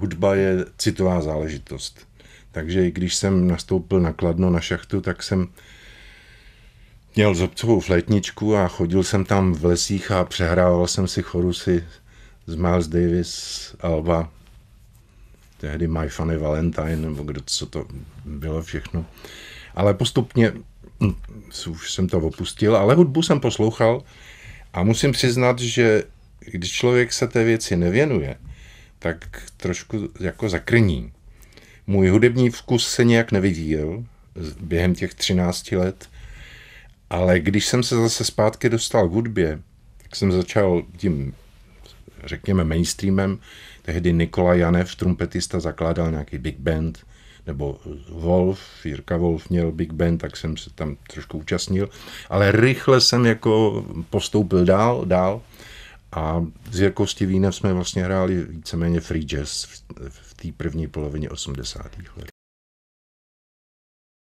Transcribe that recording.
hudba je citová záležitost. Takže i když jsem nastoupil na Kladno na šachtu, tak jsem měl zobcovou flétničku a chodil jsem tam v lesích a přehrával jsem si chorusy z Miles Davis, Alba, tehdy My Funny Valentine, nebo kdo, co to bylo všechno. Ale postupně hm, už jsem to opustil, ale hudbu jsem poslouchal a musím přiznat, že když člověk se té věci nevěnuje, tak trošku jako zakrní. Můj hudební vkus se nějak nevyvíjel během těch 13 let, ale když jsem se zase zpátky dostal k hudbě, tak jsem začal tím, řekněme, mainstreamem. Tehdy Nikola Janev, trumpetista, zakládal nějaký big band, nebo Wolf, Jirka Wolf měl big band, tak jsem se tam trošku účastnil, ale rychle jsem jako postoupil dál, dál a z Jirkou Stivínem jsme vlastně hráli víceméně free jazz v té první polovině 80. let.